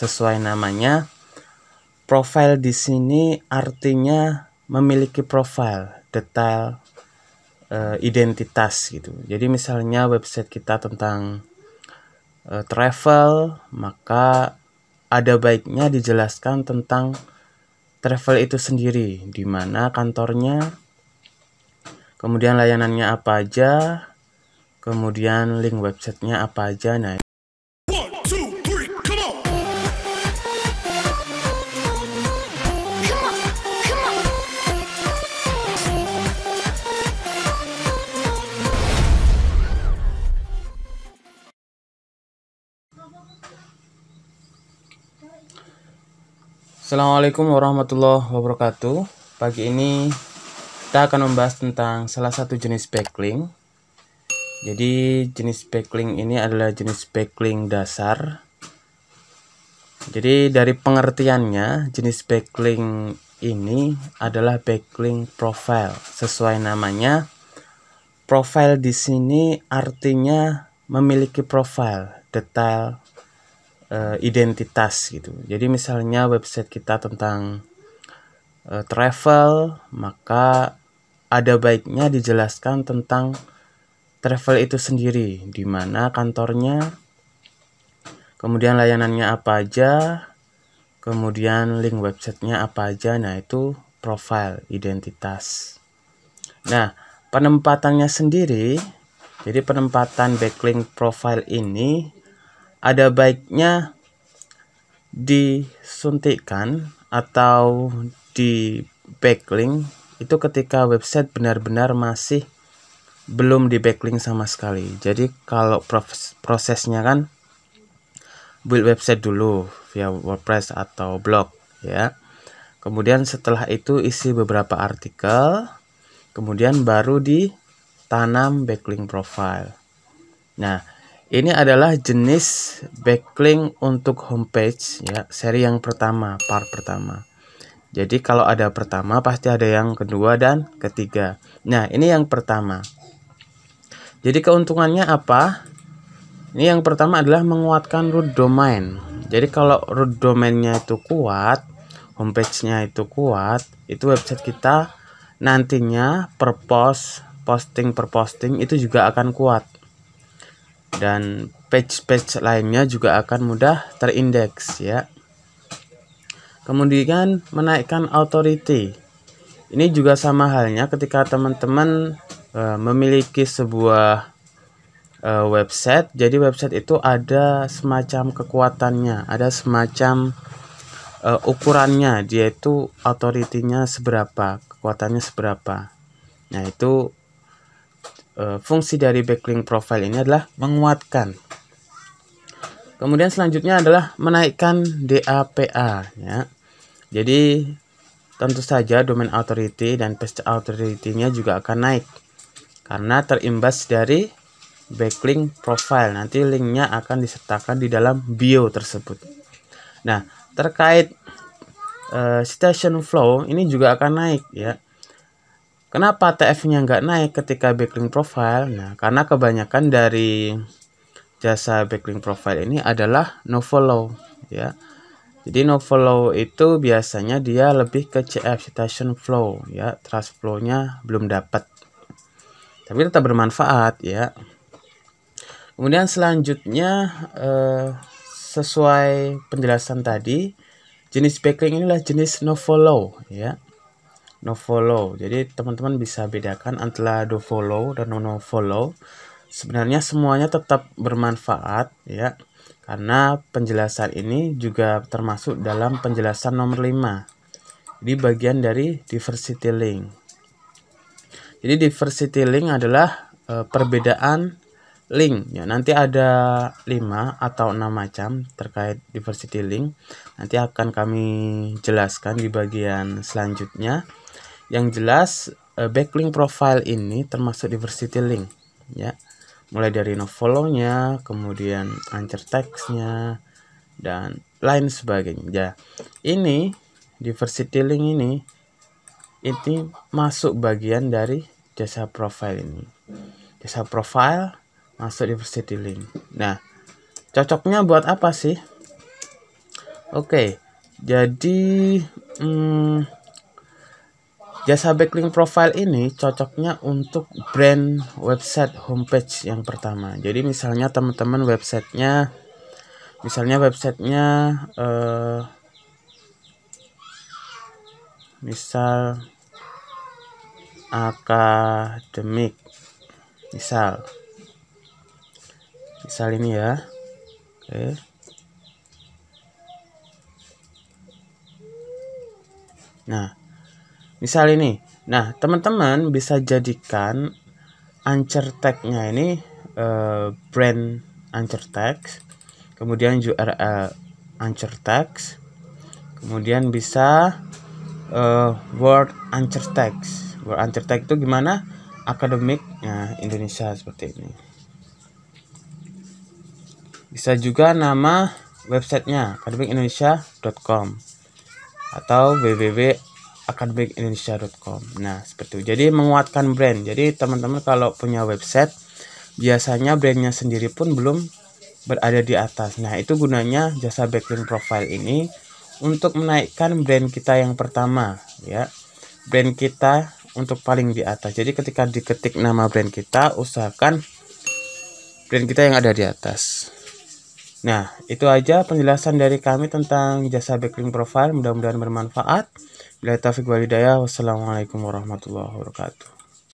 sesuai namanya. Profile di sini artinya memiliki profile, detail, e, identitas gitu. Jadi misalnya website kita tentang e, travel, maka ada baiknya dijelaskan tentang travel itu sendiri, di mana kantornya, kemudian layanannya apa aja, kemudian link websitenya apa aja. Nah, Assalamualaikum warahmatullahi wabarakatuh. Pagi ini kita akan membahas tentang salah satu jenis backlink. Jadi jenis backlink ini adalah jenis backlink dasar. Jadi dari pengertiannya, jenis backlink ini adalah backlink profile. Sesuai namanya, profile di sini artinya memiliki profile, detail uh, identitas gitu. Jadi misalnya website kita tentang uh, travel, maka ada baiknya dijelaskan tentang travel itu sendiri, di mana kantornya, kemudian layanannya apa aja, kemudian link websitenya apa aja, nah itu profile, identitas. Nah, penempatannya sendiri, jadi penempatan backlink profile ini ada baiknya disuntikkan atau di backlink itu ketika website benar-benar masih belum di backlink sama sekali. Jadi kalau prosesnya kan build website dulu via WordPress atau blog ya. Kemudian setelah itu isi beberapa artikel, kemudian baru ditanam backlink profile. Nah, ini adalah jenis backlink untuk homepage ya, seri yang pertama, part pertama. Jadi kalau ada pertama pasti ada yang kedua dan ketiga. Nah, ini yang pertama. Jadi keuntungannya apa? Ini yang pertama adalah menguatkan root domain. Jadi kalau root domainnya itu kuat, homepage-nya itu kuat, itu website kita nantinya per post, posting per posting itu juga akan kuat dan page-page lainnya juga akan mudah terindeks ya kemudian menaikkan authority ini juga sama halnya ketika teman-teman e, memiliki sebuah e, website jadi website itu ada semacam kekuatannya ada semacam e, ukurannya yaitu itu authority-nya seberapa kekuatannya seberapa nah itu Eh, fungsi dari backlink profile ini adalah menguatkan. Kemudian selanjutnya adalah menaikkan DAPA ya. Jadi tentu saja domain authority dan page authority-nya juga akan naik karena terimbas dari backlink profile. Nanti linknya akan disertakan di dalam bio tersebut. Nah, terkait uh, station flow ini juga akan naik ya Kenapa TF-nya nggak naik ketika backlink profile? Nah, karena kebanyakan dari jasa backlink profile ini adalah no follow, ya. Jadi no follow itu biasanya dia lebih ke CF citation flow, ya. Trust flow-nya belum dapat. Tapi tetap bermanfaat, ya. Kemudian selanjutnya eh, sesuai penjelasan tadi, jenis backlink inilah jenis no follow, ya no follow. Jadi teman-teman bisa bedakan antara do follow dan no follow. Sebenarnya semuanya tetap bermanfaat ya. Karena penjelasan ini juga termasuk dalam penjelasan nomor 5. Di bagian dari diversity link. Jadi diversity link adalah e, perbedaan link ya nanti ada 5 atau 6 macam terkait diversity link nanti akan kami jelaskan di bagian selanjutnya yang jelas eh, backlink profile ini termasuk diversity link ya. Mulai dari no follow-nya, kemudian anchor text-nya dan lain sebagainya. ya Ini diversity link ini ini masuk bagian dari jasa profile ini. Jasa profile masuk diversity link. Nah, cocoknya buat apa sih? Oke, okay, jadi hmm, Jasa backlink profile ini cocoknya untuk brand website homepage yang pertama. Jadi misalnya teman-teman websitenya, misalnya websitenya, eh, misal akademik, misal, misal ini ya, oke. Nah, Misal ini. Nah, teman-teman bisa jadikan anchor tag-nya ini uh, brand anchor Tag, kemudian URL anchor Tag, kemudian bisa uh, word anchor Tag. Word anchor tag itu gimana? Akademik Indonesia seperti ini. Bisa juga nama websitenya akademikindonesia.com atau www akademikindonesia.com nah seperti itu jadi menguatkan brand jadi teman-teman kalau punya website biasanya brandnya sendiri pun belum berada di atas nah itu gunanya jasa backlink profile ini untuk menaikkan brand kita yang pertama ya brand kita untuk paling di atas jadi ketika diketik nama brand kita usahakan brand kita yang ada di atas Nah, itu aja penjelasan dari kami tentang jasa backlink profile. Mudah-mudahan bermanfaat. Bila taufik walidaya, wassalamualaikum warahmatullahi wabarakatuh.